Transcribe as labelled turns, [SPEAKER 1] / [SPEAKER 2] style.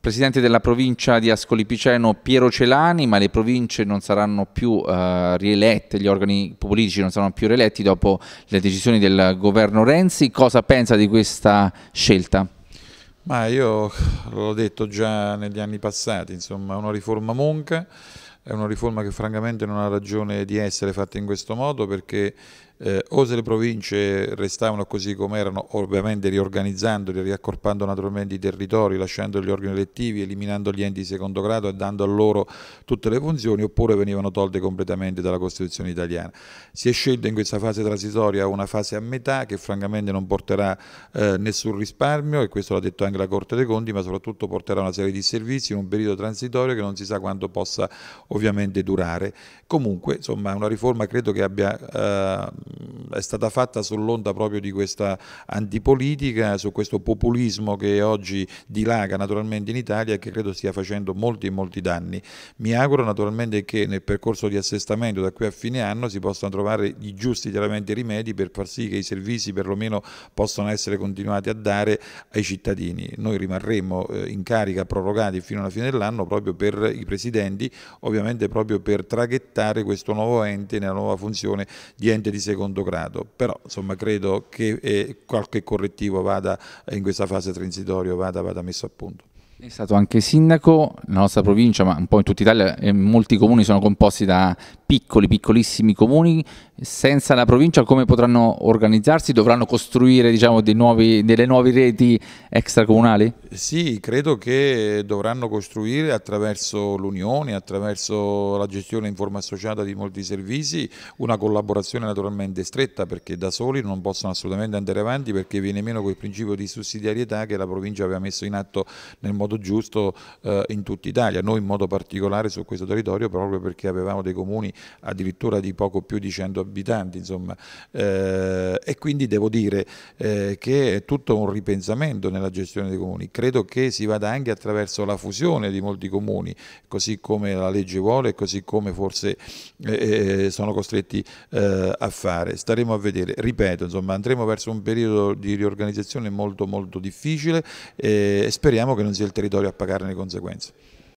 [SPEAKER 1] Presidente della provincia di Ascoli Piceno Piero Celani, ma le province non saranno più eh, rielette, gli organi politici non saranno più rieletti dopo le decisioni del governo Renzi. Cosa pensa di questa scelta?
[SPEAKER 2] Ma io l'ho detto già negli anni passati, insomma è una riforma monca, è una riforma che francamente non ha ragione di essere fatta in questo modo perché eh, o se le province restavano così come erano, ovviamente riorganizzandoli, riaccorpando naturalmente i territori, lasciando gli organi elettivi, eliminando gli enti di secondo grado e dando a loro tutte le funzioni, oppure venivano tolte completamente dalla Costituzione italiana. Si è scelta in questa fase transitoria una fase a metà che francamente non porterà eh, nessun risparmio e questo l'ha detto anche la Corte dei Conti, ma soprattutto porterà una serie di servizi in un periodo transitorio che non si sa quanto possa ovviamente durare. Comunque, insomma, è una riforma credo che abbia eh, è stata fatta sull'onda proprio di questa antipolitica, su questo populismo che oggi dilaga naturalmente in Italia e che credo stia facendo molti e molti danni. Mi auguro naturalmente che nel percorso di assestamento da qui a fine anno si possano trovare i giusti chiaramente rimedi per far sì che i servizi perlomeno possano essere continuati a dare ai cittadini. Noi rimarremo eh, in carica prorogati fino alla fine dell'anno proprio per i presidenti, ovviamente proprio per traghettare questo nuovo ente nella nuova funzione di ente di secondo grado stato, però insomma, credo che eh, qualche correttivo vada eh, in questa fase transitoria, vada, vada messo a
[SPEAKER 1] punto. È stato anche sindaco, la nostra provincia, ma un po' in tutta Italia, molti comuni sono composti da piccoli, piccolissimi comuni. Senza la provincia come potranno organizzarsi? Dovranno costruire diciamo, nuovi, delle nuove reti extracomunali?
[SPEAKER 2] Sì, credo che dovranno costruire attraverso l'unione, attraverso la gestione in forma associata di molti servizi, una collaborazione naturalmente stretta perché da soli non possono assolutamente andare avanti perché viene meno quel principio di sussidiarietà che la provincia aveva messo in atto nel modo modo giusto eh, in tutta Italia, noi in modo particolare su questo territorio proprio perché avevamo dei comuni addirittura di poco più di 100 abitanti insomma. Eh, e quindi devo dire eh, che è tutto un ripensamento nella gestione dei comuni, credo che si vada anche attraverso la fusione di molti comuni così come la legge vuole e così come forse eh, eh, sono costretti eh, a fare, staremo a vedere, ripeto insomma andremo verso un periodo di riorganizzazione molto molto difficile e speriamo che
[SPEAKER 1] non sia il territorio a pagarne le conseguenze.